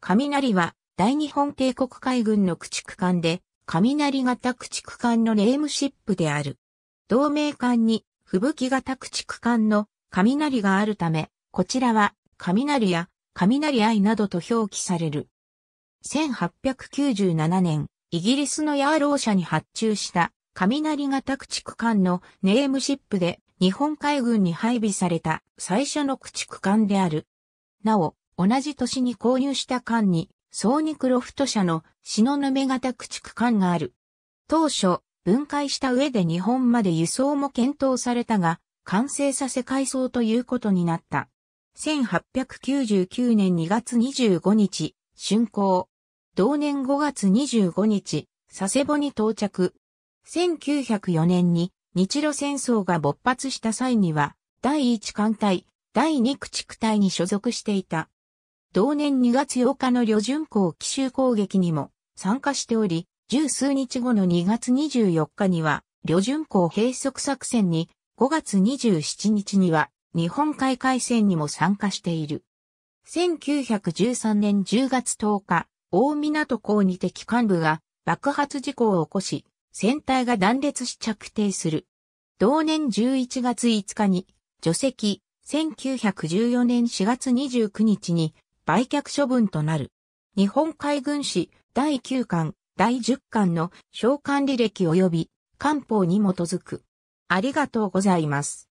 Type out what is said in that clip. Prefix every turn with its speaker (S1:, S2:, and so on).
S1: 雷は大日本帝国海軍の駆逐艦で、雷
S2: 型駆逐艦のネームシップである。同盟艦に吹雪型駆逐艦の雷があるため、こちらは雷や雷愛などと表記される。1897年、イギリスのヤーロー社に発注した雷型駆逐艦のネームシップで日本海軍に配備された最初の駆逐艦である。なお、同じ年に購入した缶に、ソーニクロフト社のヌメ型駆逐艦がある。当初、分解した上で日本まで輸送も検討されたが、完成させ改装ということになった。1899年2月25日、竣工。同年5月25日、佐世保に到着。1904年に日露戦争が勃発した際には、第1艦隊、第2駆逐隊に所属していた。同年2月8日の旅順港奇襲攻撃にも参加しており、十数日後の2月24日には、旅順港閉塞作戦に、5月27日には、日本海海戦にも参加している。1913年10月10日、大港港に敵幹部が爆発事故を起こし、船体が断裂し着底する。同年11月5日に、除籍、1914年4月29日に、売却処分となる。日本海軍史第9巻、第10巻の召喚
S1: 履歴及び官報に基づく。ありがとうございます。